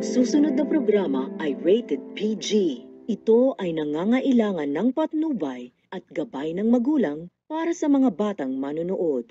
Ang susunod na programa ay rated PG. Ito ay nangangailangan ng patnubay at gabay ng magulang para sa mga batang manonood.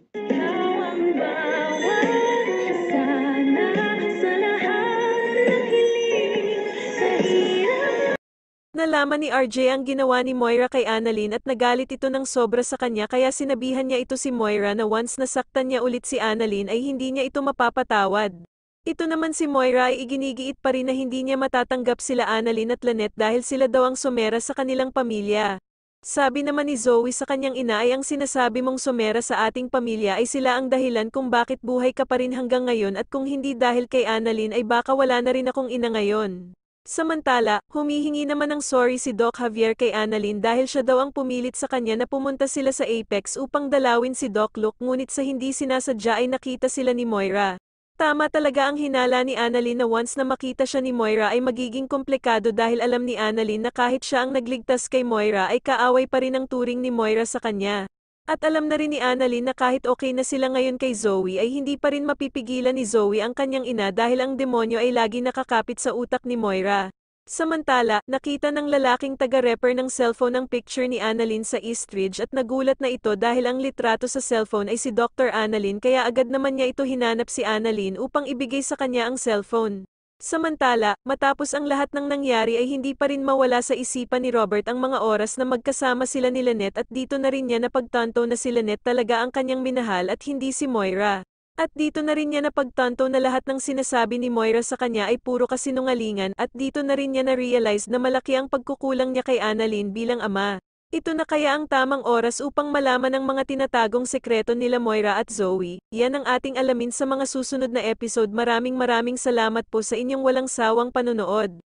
Nalaman ni RJ ang ginawa ni Moira kay Annalyn at nagalit ito ng sobra sa kanya kaya sinabihan niya ito si Moira na once nasaktan niya ulit si Annalyn ay hindi niya ito mapapatawad. Ito naman si Moira ay iginigiit pa rin na hindi niya matatanggap sila Annalyn at Lynette dahil sila daw ang sumera sa kanilang pamilya. Sabi naman ni Zoe sa kanyang ina ay ang sinasabi mong sumera sa ating pamilya ay sila ang dahilan kung bakit buhay ka pa rin hanggang ngayon at kung hindi dahil kay Annalyn ay baka wala na rin akong ina ngayon. Samantala, humihingi naman ng sorry si Doc Javier kay Annalyn dahil siya daw ang pumilit sa kanya na pumunta sila sa Apex upang dalawin si Doc Luke ngunit sa hindi sinasadya ay nakita sila ni Moira. Tama talaga ang hinala ni Annalyn na once na makita siya ni Moira ay magiging komplikado dahil alam ni Annalyn na kahit siya ang nagligtas kay Moira ay kaaway pa rin ang turing ni Moira sa kanya. At alam na rin ni Annalyn na kahit okay na sila ngayon kay Zoe ay hindi pa rin mapipigilan ni Zoe ang kanyang ina dahil ang demonyo ay lagi nakakapit sa utak ni Moira. Samantala, nakita ng lalaking taga repair ng cellphone ang picture ni Annalyn sa Eastridge at nagulat na ito dahil ang litrato sa cellphone ay si Dr. Annalyn kaya agad naman niya ito hinanap si Annalyn upang ibigay sa kanya ang cellphone. Samantala, matapos ang lahat ng nangyari ay hindi pa rin mawala sa isipan ni Robert ang mga oras na magkasama sila ni Lynette at dito na rin niya napagtanto na si Lynette talaga ang kanyang minahal at hindi si Moira. At dito na rin niya napagtanto na lahat ng sinasabi ni Moira sa kanya ay puro kasinungalingan at dito na rin niya na-realize na malaki ang pagkukulang niya kay Annalyn bilang ama. Ito na kaya ang tamang oras upang malaman ang mga tinatagong sekreto nila Moira at Zoe. Yan ang ating alamin sa mga susunod na episode. Maraming maraming salamat po sa inyong walang sawang panonood.